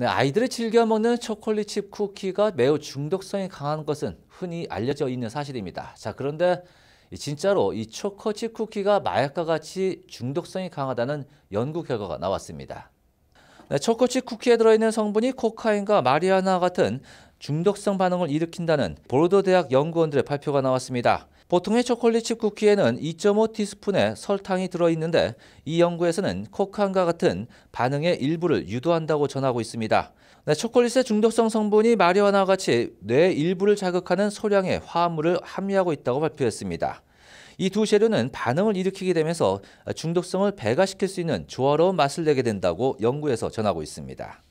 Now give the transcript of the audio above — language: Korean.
네, 아이들이 즐겨 먹는 초콜릿칩 쿠키가 매우 중독성이 강한 것은 흔히 알려져 있는 사실입니다. 자, 그런데 진짜로 이 초코칩 쿠키가 마약과 같이 중독성이 강하다는 연구 결과가 나왔습니다. 네, 초코칩 쿠키에 들어있는 성분이 코카인과 마리아나 같은 중독성 반응을 일으킨다는 보르도 대학 연구원들의 발표가 나왔습니다. 보통의 초콜릿칩 쿠키에는 2.5 티스푼의 설탕이 들어있는데 이 연구에서는 코카인과 같은 반응의 일부를 유도한다고 전하고 있습니다. 네, 초콜릿의 중독성 성분이 마리화나와 같이 뇌 일부를 자극하는 소량의 화합물을 함유하고 있다고 발표했습니다. 이 두 재료는 반응을 일으키게 되면서 중독성을 배가시킬 수 있는 조화로운 맛을 내게 된다고 연구에서 전하고 있습니다.